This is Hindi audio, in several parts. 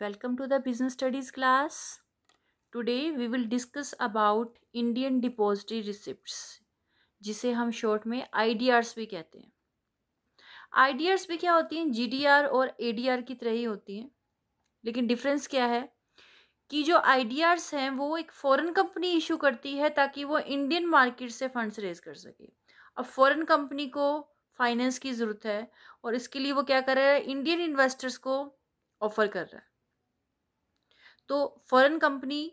welcome to the business studies class today we will discuss about indian depository receipts जिसे हम शॉर्ट में आई भी कहते हैं आई भी क्या होती हैं जी और ए की तरह ही होती हैं लेकिन डिफरेंस क्या है कि जो आई हैं वो एक फॉरेन कंपनी इशू करती है ताकि वो इंडियन मार्केट से फंड्स रेज कर सके अब फॉरेन कंपनी को फाइनेंस की ज़रूरत है और इसके लिए वो क्या कर रहा है इंडियन इन्वेस्टर्स को ऑफ़र कर रहा है तो फॉरेन कंपनी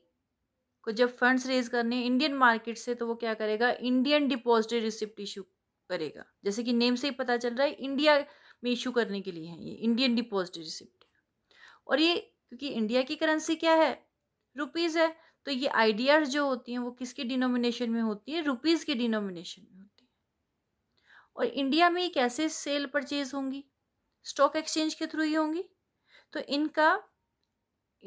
को जब फंड्स रेज करने इंडियन मार्केट से तो वो क्या करेगा इंडियन डिपॉजिटरी रिसिप्ट इशू करेगा जैसे कि नेम से ही पता चल रहा है इंडिया में इशू करने के लिए है ये इंडियन डिपॉजिटरी रिसिप्ट और ये क्योंकि इंडिया की करेंसी क्या है रुपीज़ है तो ये आई जो होती हैं वो किसके डिनोमिनेशन में होती है रुपीज़ के डिनोमिनेशन में होती है और इंडिया में ये कैसे सेल परचेज होंगी स्टॉक एक्सचेंज के थ्रू ही होंगी तो इनका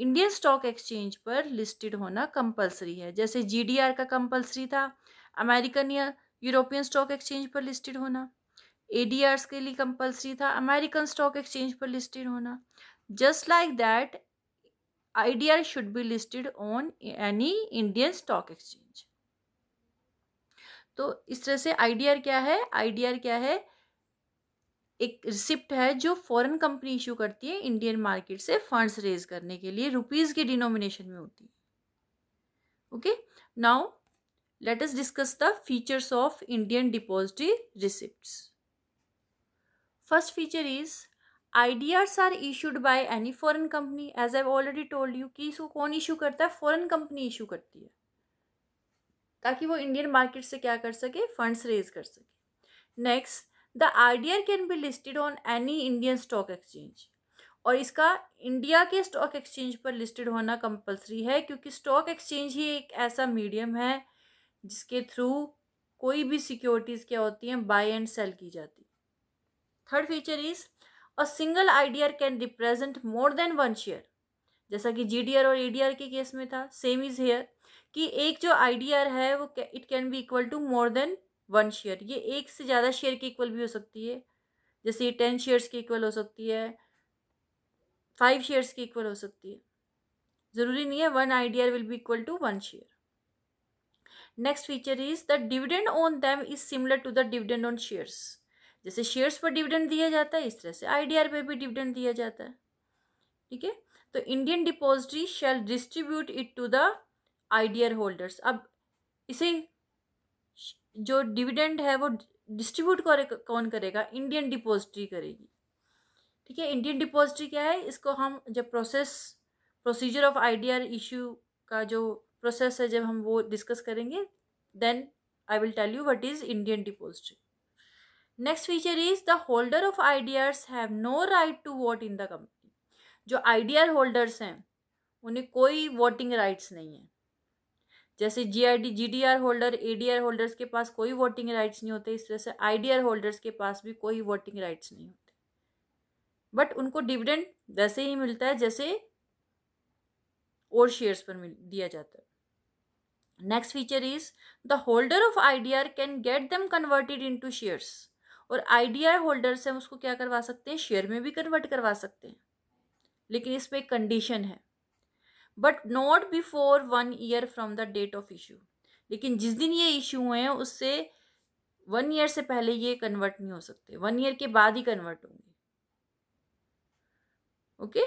इंडियन स्टॉक एक्सचेंज पर लिस्टेड होना कंपलसरी है जैसे जी का कंपलसरी था अमेरिकन या यूरोपियन स्टॉक एक्सचेंज पर लिस्टेड होना ए के लिए कंपलसरी था अमेरिकन स्टॉक एक्सचेंज पर लिस्टेड होना just like that I should be listed on any Indian stock exchange तो इस तरह से आई क्या है आई क्या है एक रिसिप्ट है जो फॉरेन कंपनी इशू करती है इंडियन मार्केट से फंड्स रेज करने के लिए रुपीस के डिनोमिनेशन में होती है okay now let us discuss the features of Indian depository receipt first feature is IDRs are issued by any foreign company as I already told you की इसको कौन इशू करता है फॉरन कंपनी इशू करती है ताकि वो इंडियन मार्केट से क्या कर सके फंड्स रेज कर सके next the R can be listed on any Indian stock exchange और इसका इंडिया के स्टॉक एक्सचेंज पर लिस्टेड होना कंपलसरी है क्योंकि स्टॉक एक्सचेंज ही एक ऐसा मीडियम है जिसके थ्रू कोई भी सिक्योरिटीज़ क्या होती हैं बाय एंड सेल की जाती third feature is a single IDR can represent more than one share जैसा कि आर और आर के केस में था सेम इज हेयर कि एक जो आर है वो it can be equal to more than one share ये एक से ज़्यादा शेयर की इक्वल भी हो सकती है जैसे ये टेन शेयर्स की इक्वल हो सकती है फाइव शेयर्स की इक्वल हो सकती है ज़रूरी नहीं है one IDR will be equal to one share next feature is the dividend on them is similar to the dividend on shares जैसे शेयर्स पर डिविडेंड दिया जाता है इस तरह से आर पर भी डिविडेंड दिया जाता है ठीक है तो Indian depository shall distribute it to the R holders अब इसे जो डिविडेंड है वो डिस्ट्रीब्यूट करे कौन करेगा इंडियन डिपोजिटरी करेगी ठीक है इंडियन डिपोजिटरी क्या है इसको हम जब process procedure of IDR issue का जो प्रोसेस है जब हम वो डिस्कस करेंगे then I will tell you what is Indian depository next feature is the holder of IDRs have no right to vote in the company जो आर होल्डर्स हैं उन्हें कोई वोटिंग राइट्स नहीं है जैसे GID GDR holder ADR holders के पास कोई वोटिंग राइट्स नहीं होते इस तरह से आईडीआर होल्डर्स के पास भी कोई वोटिंग राइट्स नहीं होते बट उनको डिविडेंड वैसे ही मिलता है जैसे और शेयर्स पर मिल दिया जाता है next feature is the holder of IDR can get them converted to shares और आईडीआर होल्डर्स हैं हम उसको क्या करवा सकते हैं शेयर में भी कन्वर्ट करवा सकते हैं लेकिन इसमें एक कंडीशन है but not before one year from the date of issue लेकिन जिस दिन ये इशू हुए हैं उससे वन ईयर से पहले ये कन्वर्ट नहीं हो सकते वन ईयर के बाद ही कन्वर्ट होंगे okay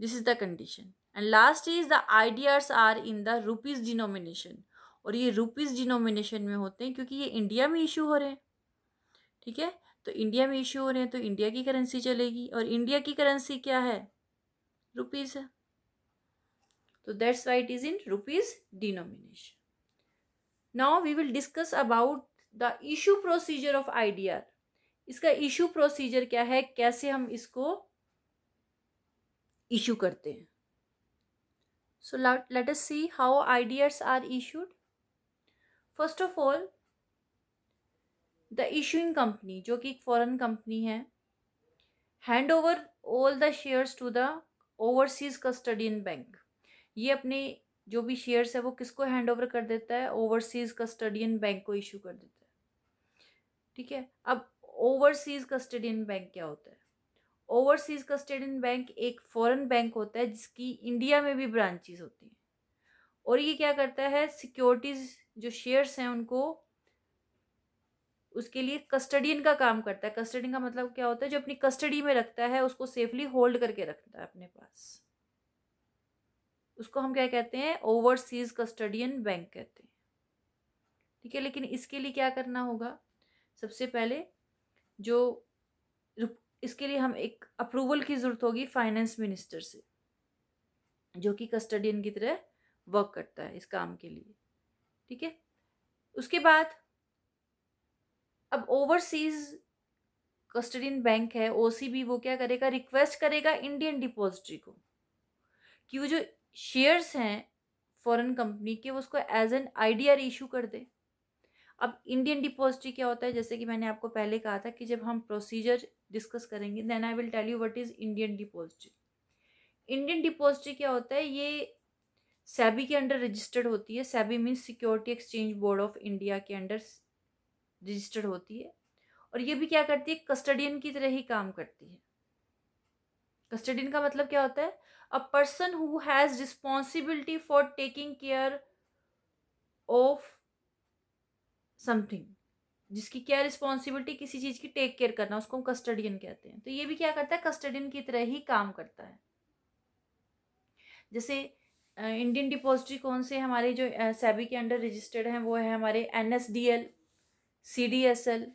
this is the condition and last is the IDRs are in the rupees denomination और ये रुपीज़ डिनोमिनेशन में होते हैं क्योंकि ये इंडिया में इशू हो रहे हैं ठीक है तो इंडिया में इशू हो रहे हैं तो इंडिया की करेंसी चलेगी और इंडिया की करेंसी क्या है रुपीज़ है तो that's why it is in rupees denomination. Now we will discuss about the issue procedure of IDR. इसका इशू प्रोसीजर क्या है कैसे हम इसको इशू करते हैं so let us see how IDRs are issued first of all the issuing company जो कि एक फॉरेन कंपनी है hand over all the shares to the overseas custodian bank ये अपने जो भी शेयर्स है वो किसको हैंड ओवर कर देता है ओवरसीज़ कस्टडियन बैंक को इशू कर देता है ठीक है अब ओवरसीज़ कस्टडियन बैंक क्या होता है ओवरसीज़ कस्टडियन बैंक एक फॉरेन बैंक होता है जिसकी इंडिया में भी ब्रांचेज होती हैं और ये क्या करता है सिक्योरिटीज़ जो शेयर्स हैं उनको उसके लिए कस्टडियन का काम करता है कस्टडियन का मतलब क्या होता है जो अपनी कस्टडी में रखता है उसको सेफली होल्ड करके रखता है अपने पास उसको हम क्या कहते हैं ओवरसीज कस्टडियन बैंक कहते हैं ठीक है लेकिन इसके लिए क्या करना होगा सबसे पहले जो इसके लिए हम एक अप्रूवल की ज़रूरत होगी फाइनेंस मिनिस्टर से जो कि कस्टडियन की तरह वर्क करता है इस काम के लिए ठीक है उसके बाद अब ओवरसीज़ कस्टडियन बैंक है ओसीबी वो क्या करेगा रिक्वेस्ट करेगा इंडियन डिपॉजिटरी को कि वो जो शेयर्स हैं फॉरेन कंपनी के वो उसको एज एन आइडिया इशू कर दे अब इंडियन डिपॉजिटरी क्या होता है जैसे कि मैंने आपको पहले कहा था कि जब हम प्रोसीजर डिस्कस करेंगे then I will tell you what is Indian depository Indian depository क्या होता है ये सेबी के अंडर रजिस्टर्ड होती है SEBI means security exchange board of India के अंडर रजिस्टर्ड होती है और ये भी क्या करती है कस्टडियन की तरह ही काम करती है कस्टडियन का मतलब क्या होता है a person who has responsibility for taking care of something जिसकी क्या रिस्पॉन्सिबिलिटी किसी चीज़ की टेक केयर करना उसको हम कस्टडियन कहते हैं तो ये भी क्या करता है कस्टडियन की तरह ही काम करता है जैसे इंडियन डिपॉजिटरी कौन से हमारे जो सेबी के अंडर रजिस्टर्ड हैं वो है हमारे N S D L C D S L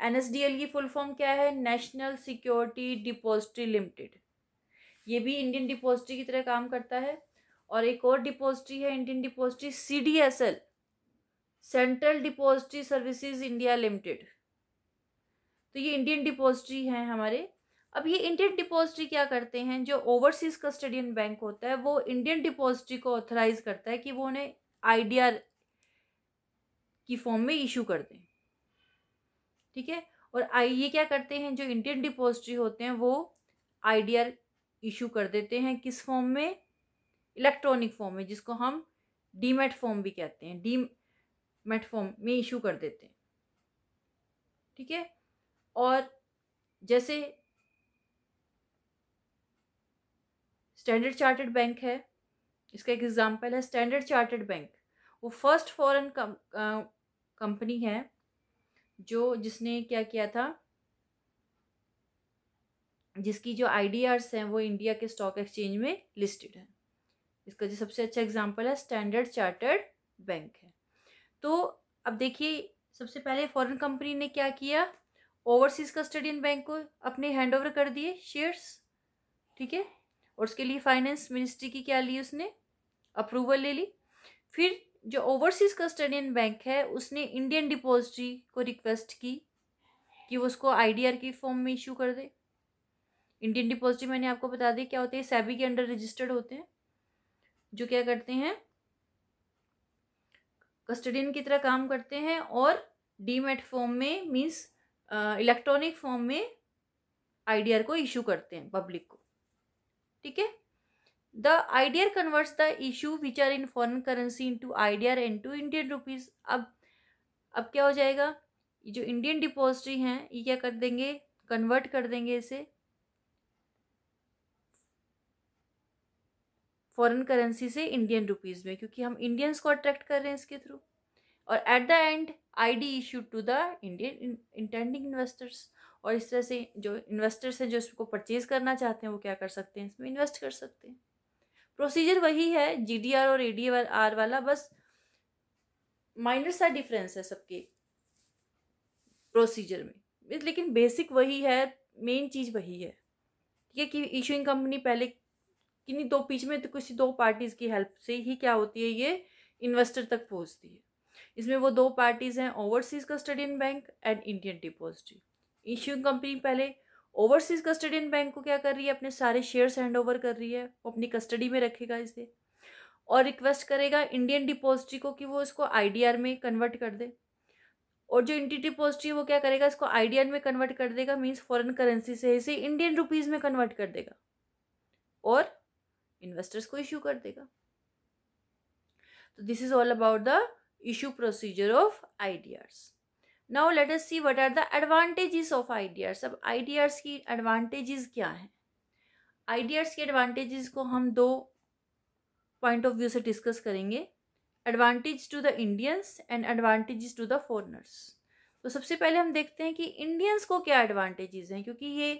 N S D L की फुल फॉर्म क्या है नेशनल सिक्योरिटी डिपॉजिटरी लिमिटेड ये भी इंडियन डिपॉजिटरी की तरह काम करता है और एक और डिपोजिटरी है Indian depository C D S L central depository services India limited तो ये इंडियन डिपोजिटी हैं हमारे अब ये इंडियन डिपोजिटरी क्या करते हैं जो ओवरसीज कस्टडियन बैंक होता है वो इंडियन डिपोजिटरी को ऑथराइज करता है कि वो उन्हें आर की फॉर्म में इशू कर दें ठीक है और आई ये क्या करते हैं जो इंडियन डिपोजिटरी होते हैं वो आर इशू कर देते हैं किस फॉर्म में इलेक्ट्रॉनिक फॉर्म में जिसको हम डीमेट फॉर्म भी कहते हैं डी मेट फॉर्म में इशू कर देते हैं ठीक है और जैसे स्टैंडर्ड चार्टर्ड बैंक है इसका एक एग्जांपल है स्टैंडर्ड चार्टर्ड बैंक वो फर्स्ट फॉरेन कंपनी है जो जिसने क्या किया था जिसकी जो आर्स हैं वो इंडिया के स्टॉक एक्सचेंज में लिस्टेड है इसका जो सबसे अच्छा एग्जाम्पल है स्टैंडर्ड चार्टर्ड बैंक है तो अब देखिए सबसे पहले फॉरेन कंपनी ने क्या किया ओवरसीज कस्टडियन बैंक को अपने हैंड ओवर कर दिए शेयर्स ठीक है और उसके लिए फाइनेंस मिनिस्ट्री की क्या ली उसने अप्रूवल ले ली फिर जो ओवरसीज कस्टडियन बैंक है उसने इंडियन डिपॉजिटरी को रिक्वेस्ट की कि वो उसको आईडीआर की फॉर्म में इशू कर दे इंडियन डिपॉजिटरी मैंने आपको बता दी क्या होते हैं सेबी के अंडर रजिस्टर्ड होते हैं जो क्या करते हैं कस्टडियन की तरह काम करते हैं और डीमेट फॉर्म में मीन्स इलेक्ट्रॉनिक फॉर्म में आईडीआर को इशू करते हैं पब्लिक को ठीक है the IDR converts the issue which are in foreign currency into IDR and to Indian rupees अब अब क्या हो जाएगा जो इंडियन डिपॉजिटरी हैं ये क्या कर देंगे कन्वर्ट कर देंगे इसे फॉरेन करेंसी से इंडियन रुपीज़ में क्योंकि हम इंडियंस को अट्रैक्ट कर रहे हैं इसके थ्रू और at the end ID issued to the Indian intending investors और इस तरह से जो इन्वेस्टर्स हैं जो इसको परचेज करना चाहते हैं वो क्या कर सकते हैं इसमें इन्वेस्ट कर सकते हैं प्रोसीजर वही है आर और ए आर वाला बस माइनर सा डिफरेंस है सबके प्रोसीजर में लेकिन बेसिक वही है मेन चीज़ वही है ठीक है कि इशूइंग कंपनी पहले किन्हीं दो बीच में तो किसी दो पार्टीज़ की हेल्प से ही क्या होती है ये इन्वेस्टर तक पहुँचती है इसमें वो दो पार्टीज़ हैं overseas custodian bank and Indian depository issuing company पहले ओवरसीज़ कस्टडियन बैंक को क्या कर रही है अपने सारे शेयर्स हैंड ओवर कर रही है वो अपनी कस्टडी में रखेगा इसे और रिक्वेस्ट करेगा इंडियन डिपॉजिटरी को कि वो इसको आई में कन्वर्ट कर दे और जो इंडियन डिपॉजिटरी है वो क्या करेगा इसको आई में कन्वर्ट कर देगा मीन्स फॉरन करेंसी से इसे इंडियन रुपीज़ में कन्वर्ट कर देगा और इन्वेस्टर्स को इश्यू कर देगा तो this is all about the issue procedure of IDRs now let us see what are the advantages of IDRs अब आइडियाज की एडवांटेजेस क्या हैं आइडियाज के एडवांटेजेस को हम दो पॉइंट ऑफ व्यू से डिस्कस करेंगे advantage to the Indians and advantages to the foreigners तो सबसे पहले हम देखते हैं कि इंडियंस को क्या एडवांटेजेस हैं क्योंकि ये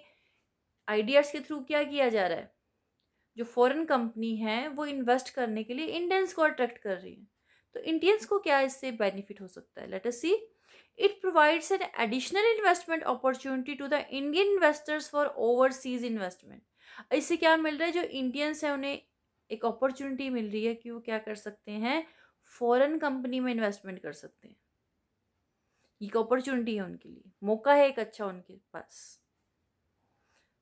आइडियाज के थ्रू क्या किया जा रहा है जो फॉरेन कंपनी है वो इन्वेस्ट करने के लिए इंडियंस को अट्रैक्ट कर रही है तो इंडियंस को क्या इससे बेनिफिट हो सकता है let us see it provides an additional investment opportunity to the Indian investors for overseas investment इससे क्या मिल रहा है जो इंडियंस हैं उन्हें एक अपॉर्चुनिटी मिल रही है कि वो क्या कर सकते हैं फॉरेन कंपनी में इन्वेस्टमेंट कर सकते हैं एक अपॉर्चुनिटी है उनके लिए मौका है एक अच्छा उनके पास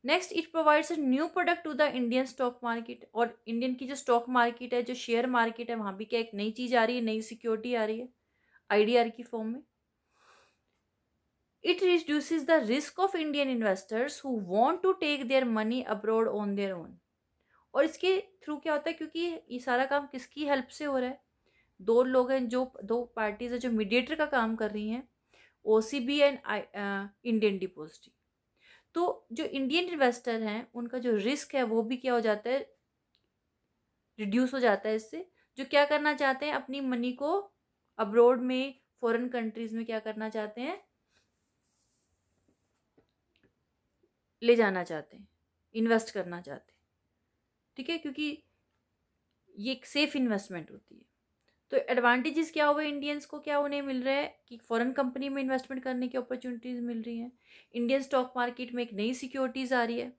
next it provides a new product to the Indian stock market और इंडियन की जो स्टॉक मार्केट है जो शेयर मार्केट है वहाँ भी क्या एक नई चीज़ आ रही है नई सिक्योरिटी आ रही है आई की फॉर्म में it reduce the risk of Indian investors who want to take their money abroad on their own और इसके थ्रू क्या होता है क्योंकि ये सारा काम किसकी हेल्प से हो रहा है दो लोग हैं जो दो पार्टीज हैं जो मीडिएटर का काम कर रही हैं O C B and Indian depository तो जो इंडियन इन्वेस्टर हैं उनका जो रिस्क है वो भी क्या हो जाता है रिड्यूस हो जाता है इससे जो क्या करना चाहते हैं अपनी मनी को अब्रोड में फॉरेन कंट्रीज में क्या करना चाहते हैं ले जाना चाहते हैं इन्वेस्ट करना चाहते हैं ठीक है क्योंकि ये एक सेफ़ इन्वेस्टमेंट होती है तो एडवांटेजेस क्या हुए इंडियंस को क्या उन्हें मिल रहा है कि फॉरेन कंपनी में इन्वेस्टमेंट करने की अपॉर्चुनिटीज़ मिल रही हैं इंडियन स्टॉक मार्केट में एक नई सिक्योरिटीज़ आ रही है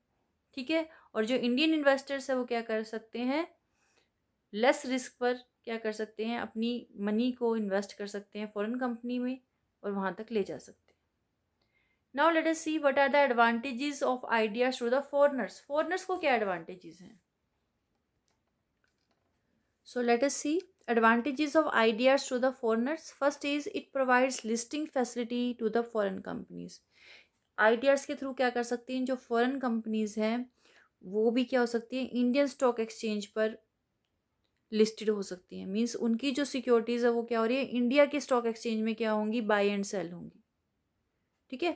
ठीक है और जो इंडियन इन्वेस्टर्स है वो क्या कर सकते हैं लेस रिस्क पर क्या कर सकते हैं अपनी मनी को इन्वेस्ट कर सकते हैं फॉरेन कंपनी में और वहाँ तक ले जा सकते हैं now let us see what are the advantages of IDRs to the foreigners foreigners को क्या एडवांटेजेस हैं so let us see advantages of idrs to the foreigners first is it provides listing facility to the foreign companies idrs के थ्रू क्या कर sakti हैं जो foreign कंपनीज़ हैं वो भी क्या हो सकती हैं इंडियन स्टॉक एक्सचेंज पर लिस्टेड हो सकती हैं मींस उनकी जो सिक्योरिटीज़ है वो क्या हो रही है इंडिया के स्टॉक एक्सचेंज में क्या होंगी बाई एंड सेल होंगी ठीक है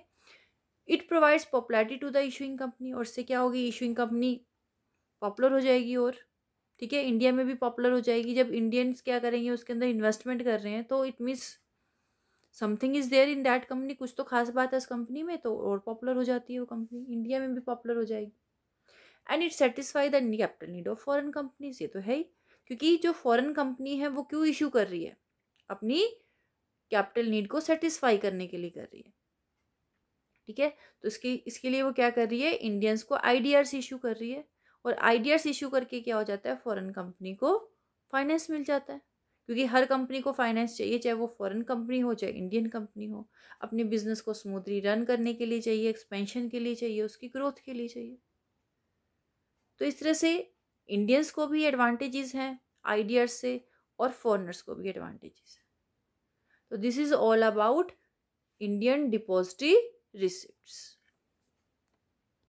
it provides popularity to the issuing company और इससे क्या होगी इशूइंग कंपनी पॉपुलर हो जाएगी और ठीक है इंडिया में भी पॉपुलर हो जाएगी जब इंडियंस क्या करेंगे उसके अंदर इन्वेस्टमेंट कर रहे हैं तो it means something is there in that company कुछ तो खास बात है उस कंपनी में तो और पॉपुलर हो जाती है वो कंपनी इंडिया में भी पॉपुलर हो जाएगी and it satisfy the capital need of foreign companies ये तो है ही क्योंकि जो फॉरेन कंपनी है वो क्यों इशू कर रही है अपनी कैपिटल नीड को सेटिस्फाई करने के लिए कर रही है ठीक है तो इसकी इसके लिए वो क्या कर रही है इंडियंस को आईडीआरस इशू कर रही है और आइडियाज इशू करके क्या हो जाता है फॉरेन कंपनी को फाइनेंस मिल जाता है क्योंकि हर कंपनी को फाइनेंस चाहिए चाहे वो फॉरेन कंपनी हो चाहे इंडियन कंपनी हो अपने बिजनेस को स्मूथली रन करने के लिए चाहिए एक्सपेंशन के लिए चाहिए उसकी ग्रोथ के लिए चाहिए तो इस तरह से इंडियंस को भी एडवांटेजेस हैं आइडियाज से और फॉरनर्स को भी एडवांटेजेस हैं तो this is all about Indian depository receipt